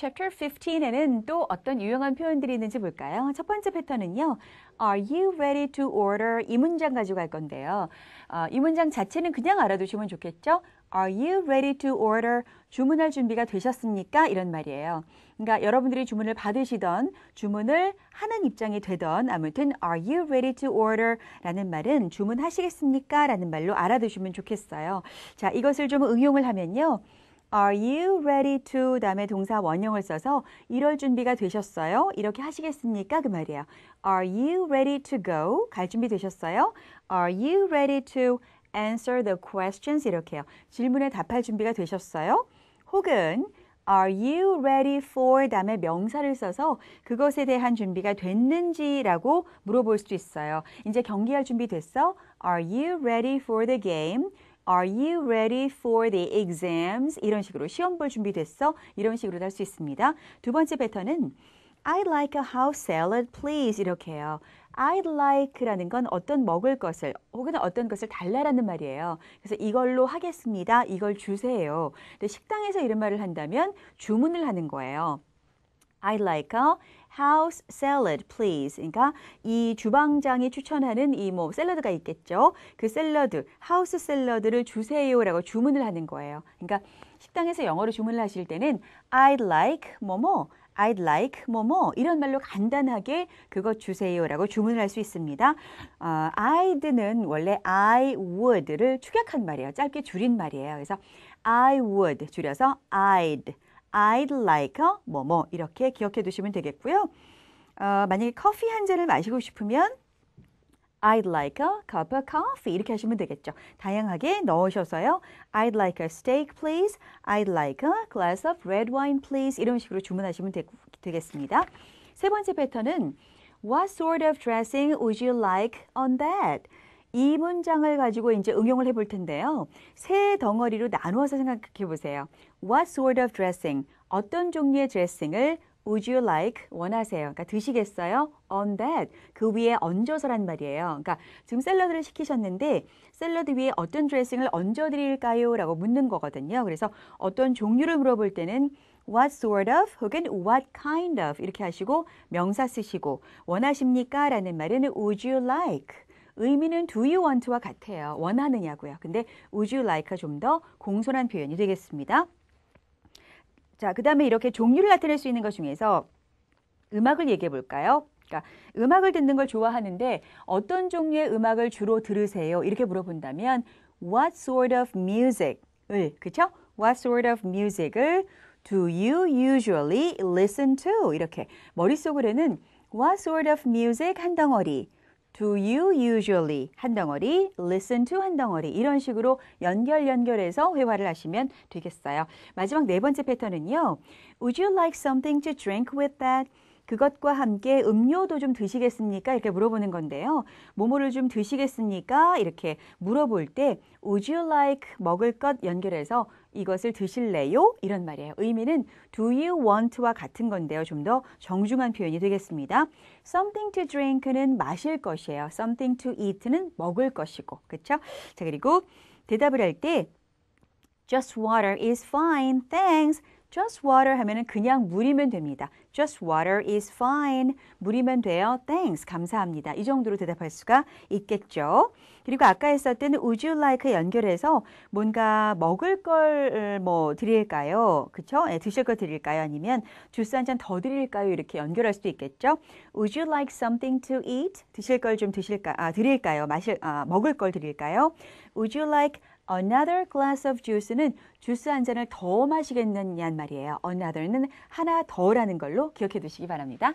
Chapter 15에는 또 어떤 유용한 표현들이 있는지 볼까요? 첫 번째 패턴은요. Are you ready to order? 이 문장 가지고갈 건데요. 어, 이 문장 자체는 그냥 알아두시면 좋겠죠? Are you ready to order? 주문할 준비가 되셨습니까? 이런 말이에요. 그러니까 여러분들이 주문을 받으시던 주문을 하는 입장이 되던 아무튼 Are you ready to order? 라는 말은 주문하시겠습니까? 라는 말로 알아두시면 좋겠어요. 자, 이것을 좀 응용을 하면요. Are you ready to 다음에 동사 원형을 써서 이럴 준비가 되셨어요? 이렇게 하시겠습니까? 그 말이에요. Are you ready to go? 갈 준비 되셨어요? Are you ready to answer the questions? 이렇게요. 질문에 답할 준비가 되셨어요? 혹은 Are you ready for 다음에 명사를 써서 그것에 대한 준비가 됐는지라고 물어볼 수도 있어요. 이제 경기할 준비 됐어? Are you ready for the game? Are you ready for the exams? 이런 식으로 시험 볼 준비 됐어? 이런 식으로 할 수 있습니다. 두 번째 패턴은 I'd like a house salad, please. 이렇게 해요. I'd like라는 건 어떤 먹을 것을 혹은 어떤 것을 달라라는 말이에요. 그래서 이걸로 하겠습니다. 이걸 주세요. 근데 식당에서 이런 말을 한다면 주문을 하는 거예요. I'd like a house salad please. 그러니까 이 주방장이 추천하는 이뭐 샐러드가 있겠죠. 그 샐러드, house s a l a d 를 주세요라고 주문을 하는 거예요. 그러니까 식당에서 영어로 주문을 하실 때는 I'd like 뭐뭐 I'd like 뭐뭐 이런 말로 간단하게 그것 주세요라고 주문을 할 수 있습니다. 어, I'd는 원래 I would를 축약한 말이에요. 짧게 줄인 말이에요. 그래서 I would 줄여서 I'd I'd like a 뭐 뭐 이렇게 기억해 두시면 되겠고요. 어, 만약에 커피 한 잔을 마시고 싶으면 I'd like a cup of coffee 이렇게 하시면 되겠죠. 다양하게 넣으셔서요. I'd like a steak please. I'd like a glass of red wine please. 이런 식으로 주문하시면 되, 되겠습니다. 세 번째 패턴은 What sort of dressing would you like on that? 이 문장을 가지고 이제 응용을 해 볼 텐데요. 세 덩어리로 나누어서 생각해 보세요. What sort of dressing? 어떤 종류의 드레싱을 Would you like? 원하세요. 그러니까 드시겠어요? On that. 그 위에 얹어서란 말이에요. 그러니까 지금 샐러드를 시키셨는데 샐러드 위에 어떤 드레싱을 얹어 드릴까요? 라고 묻는 거거든요. 그래서 어떤 종류를 물어볼 때는 what sort of 혹은 what kind of 이렇게 하시고 명사 쓰시고 원하십니까? 라는 말은 would you like? 의미는 do you want와 같아요. 원하느냐고요. 근데 would you like가 좀 더 공손한 표현이 되겠습니다. 자, 그 다음에 이렇게 종류를 나타낼 수 있는 것 중에서 음악을 얘기해 볼까요? 그러니까 음악을 듣는 걸 좋아하는데 어떤 종류의 음악을 주로 들으세요? 이렇게 물어본다면 What sort of music을, 그쵸? What sort of music을 do you usually listen to? 이렇게 머릿속으로는 What sort of music 한 덩어리 Do you usually 한 덩어리, listen to 한 덩어리 이런 식으로 연결 연결해서 회화를 하시면 되겠어요. 마지막 네 번째 패턴은요. Would you like something to drink with that? 그것과 함께 음료도 좀 드시겠습니까? 이렇게 물어보는 건데요. 뭐뭐를 좀 드시겠습니까? 이렇게 물어볼 때 would you like 먹을 것 연결해서 이것을 드실래요? 이런 말이에요. 의미는 do you want와 같은 건데요. 좀 더 정중한 표현이 되겠습니다. something to drink는 마실 것이에요. something to eat는 먹을 것이고. 그렇죠? 자, 그리고 대답을 할 때 just water is fine. thanks. just water 하면은 그냥 물이면 됩니다. just water is fine. 물이면 돼요. thanks. 감사합니다. 이 정도로 대답할 수가 있겠죠. 그리고 아까 했었던 would you like 연결해서 뭔가 먹을 걸뭐 어, 드릴까요? 그쵸? 네, 드실 거 드릴까요? 아니면 주스 한 잔 더 드릴까요? 이렇게 연결할 수도 있겠죠. Would you like something to eat? 드실 걸 좀 드실까? 아, 드릴까요? 마실 아, 먹을 걸 드릴까요? Would you like another glass of juice는 주스 한 잔을 더 마시겠느냐는 말이에요. another는 하나 더라는 걸로 기억해 두시기 바랍니다.